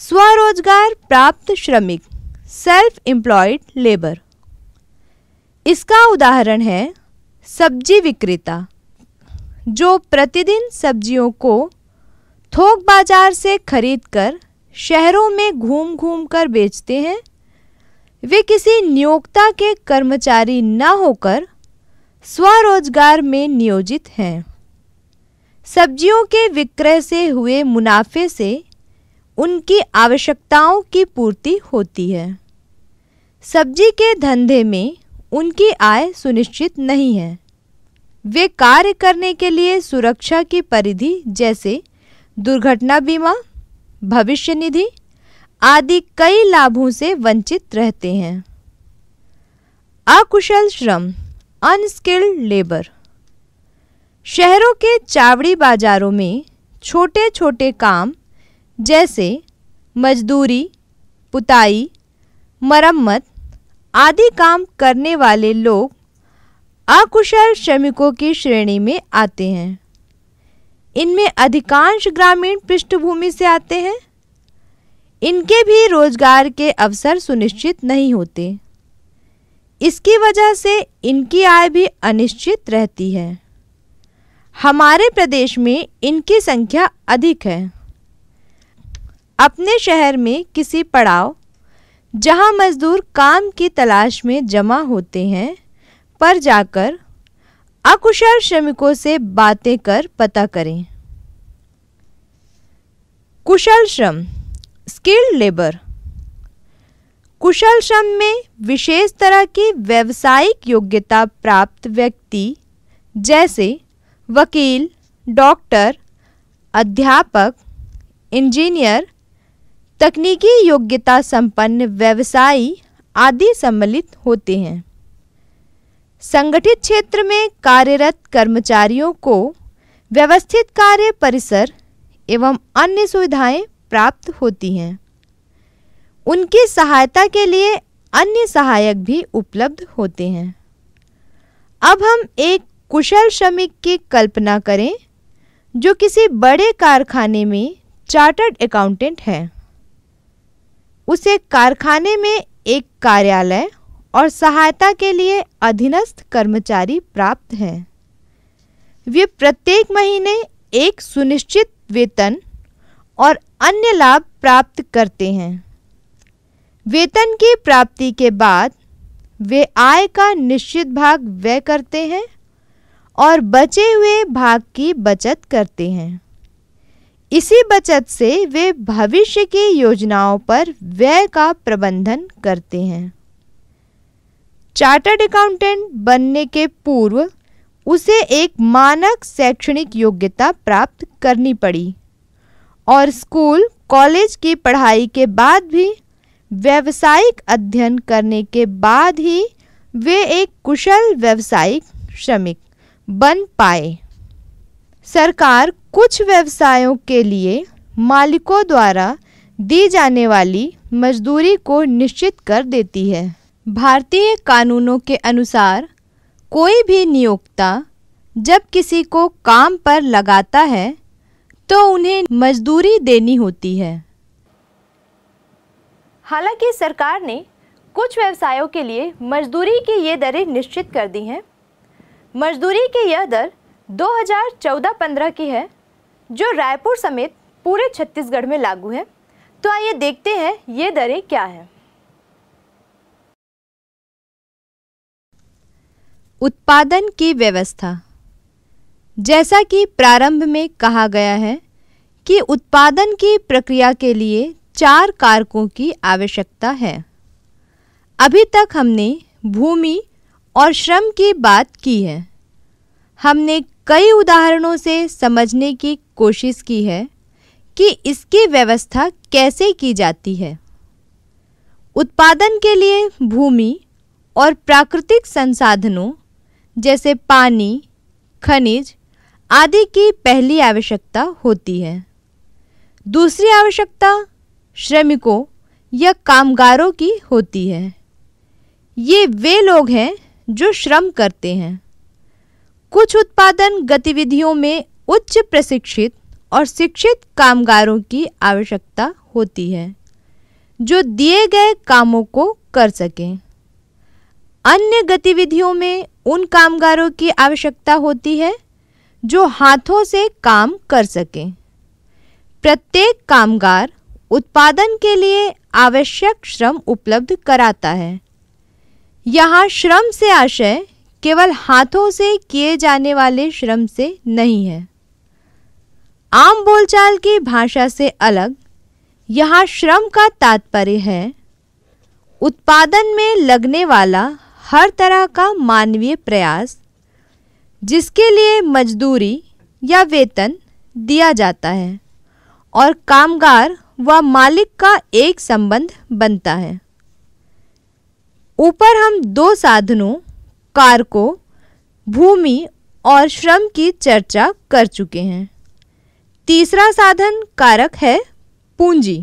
स्वरोजगार प्राप्त श्रमिक सेल्फ एम्प्लॉयड लेबर इसका उदाहरण है सब्जी विक्रेता जो प्रतिदिन सब्जियों को थोक बाजार से खरीदकर शहरों में घूम घूम कर बेचते हैं वे किसी नियोक्ता के कर्मचारी न होकर स्वरोजगार में नियोजित हैं सब्जियों के विक्रय से हुए मुनाफे से उनकी आवश्यकताओं की पूर्ति होती है सब्जी के धंधे में उनकी आय सुनिश्चित नहीं है वे कार्य करने के लिए सुरक्षा की परिधि जैसे दुर्घटना बीमा भविष्य निधि आदि कई लाभों से वंचित रहते हैं अकुशल श्रम अनस्किल्ड लेबर शहरों के चावड़ी बाजारों में छोटे छोटे काम जैसे मजदूरी पुताई मरम्मत आदि काम करने वाले लोग अकुशल श्रमिकों की श्रेणी में आते हैं इनमें अधिकांश ग्रामीण पृष्ठभूमि से आते हैं इनके भी रोजगार के अवसर सुनिश्चित नहीं होते इसकी वजह से इनकी आय भी अनिश्चित रहती है हमारे प्रदेश में इनकी संख्या अधिक है अपने शहर में किसी पड़ाव जहां मजदूर काम की तलाश में जमा होते हैं पर जाकर अकुशल श्रमिकों से बातें कर पता करें कुशल श्रम स्किल्ड लेबर कुशल श्रम में विशेष तरह की व्यावसायिक योग्यता प्राप्त व्यक्ति जैसे वकील डॉक्टर अध्यापक इंजीनियर तकनीकी योग्यता संपन्न व्यवसायी आदि सम्मिलित होते हैं संगठित क्षेत्र में कार्यरत कर्मचारियों को व्यवस्थित कार्य परिसर एवं अन्य सुविधाएं प्राप्त होती हैं उनकी सहायता के लिए अन्य सहायक भी उपलब्ध होते हैं अब हम एक कुशल श्रमिक की कल्पना करें जो किसी बड़े कारखाने में चार्टर्ड अकाउंटेंट है उसे कारखाने में एक कार्यालय और सहायता के लिए अधीनस्थ कर्मचारी प्राप्त हैं वे प्रत्येक महीने एक सुनिश्चित वेतन और अन्य लाभ प्राप्त करते हैं वेतन की प्राप्ति के बाद वे आय का निश्चित भाग व्यय करते हैं और बचे हुए भाग की बचत करते हैं इसी बचत से वे भविष्य की योजनाओं पर व्यय का प्रबंधन करते हैं चार्टर्ड अकाउंटेंट बनने के पूर्व उसे एक मानक शैक्षणिक योग्यता प्राप्त करनी पड़ी और स्कूल कॉलेज की पढ़ाई के बाद भी व्यावसायिक अध्ययन करने के बाद ही वे एक कुशल व्यावसायिक श्रमिक बन पाए सरकार कुछ व्यवसायों के लिए मालिकों द्वारा दी जाने वाली मजदूरी को निश्चित कर देती है भारतीय कानूनों के अनुसार कोई भी नियोक्ता जब किसी को काम पर लगाता है तो उन्हें मजदूरी देनी होती है हालांकि सरकार ने कुछ व्यवसायों के लिए मजदूरी की ये दरें निश्चित कर दी हैं मजदूरी की यह दर 2014-15 की है जो रायपुर समेत पूरे छत्तीसगढ़ में लागू है तो आइए देखते हैं ये दरें क्या हैं उत्पादन की व्यवस्था जैसा कि प्रारंभ में कहा गया है कि उत्पादन की प्रक्रिया के लिए चार कारकों की आवश्यकता है अभी तक हमने भूमि और श्रम की बात की है हमने कई उदाहरणों से समझने की कोशिश की है कि इसकी व्यवस्था कैसे की जाती है उत्पादन के लिए भूमि और प्राकृतिक संसाधनों जैसे पानी खनिज आदि की पहली आवश्यकता होती है दूसरी आवश्यकता श्रमिकों या कामगारों की होती है ये वे लोग हैं जो श्रम करते हैं कुछ उत्पादन गतिविधियों में उच्च प्रशिक्षित और शिक्षित कामगारों की आवश्यकता होती है जो दिए गए कामों को कर सकें अन्य गतिविधियों में उन कामगारों की आवश्यकता होती है जो हाथों से काम कर सकें प्रत्येक कामगार उत्पादन के लिए आवश्यक श्रम उपलब्ध कराता है यहाँ श्रम से आशय केवल हाथों से किए जाने वाले श्रम से नहीं है आम बोलचाल की भाषा से अलग यहाँ श्रम का तात्पर्य है उत्पादन में लगने वाला हर तरह का मानवीय प्रयास जिसके लिए मजदूरी या वेतन दिया जाता है और कामगार व मालिक का एक संबंध बनता है ऊपर हम दो साधनों कारकों भूमि और श्रम की चर्चा कर चुके हैं तीसरा साधन कारक है पूंजी